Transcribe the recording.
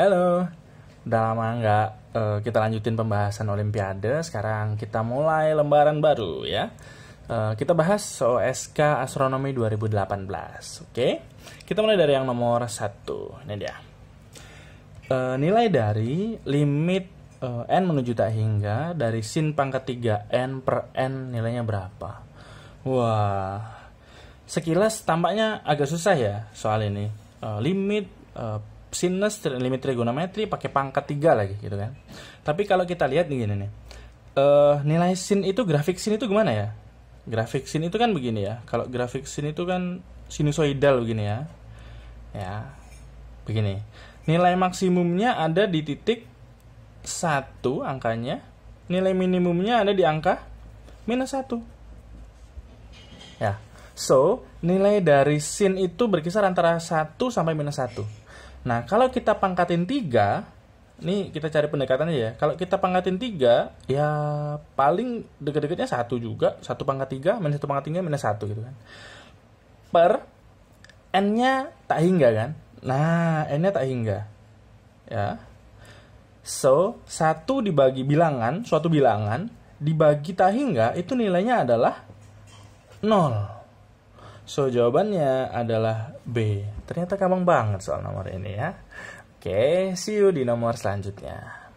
Halo, udah lama nggak uh, kita lanjutin pembahasan Olimpiade. Sekarang kita mulai lembaran baru ya. Uh, kita bahas OSK Astronomi 2018. Oke, okay? kita mulai dari yang nomor satu. Ini dia. Uh, nilai dari limit uh, n menuju tak hingga dari sin pangkat 3 n per n nilainya berapa? Wah, sekilas tampaknya agak susah ya soal ini. Uh, limit uh, sinus limit trigonometri pakai pangkat tiga lagi gitu kan tapi kalau kita lihat nih gini nih uh, nilai sin itu grafik sin itu gimana ya grafik sin itu kan begini ya kalau grafik sin itu kan sinusoidal begini ya ya begini nilai maksimumnya ada di titik satu angkanya nilai minimumnya ada di angka minus satu ya So, nilai dari sin itu berkisar antara 1 sampai minus 1. Nah, kalau kita pangkatin 3, ini kita cari pendekatannya ya. Kalau kita pangkatin 3, ya paling deket-deketnya 1 juga. 1 pangkat 3, minus 1 pangkat 3, minus 1 gitu kan. Per n-nya tak hingga kan. Nah, n-nya tak hingga. Ya. So, satu dibagi bilangan, suatu bilangan, dibagi tak hingga, itu nilainya adalah 0. So jawabannya adalah B. Ternyata gampang banget soal nomor ini ya. Oke, okay, see you di nomor selanjutnya.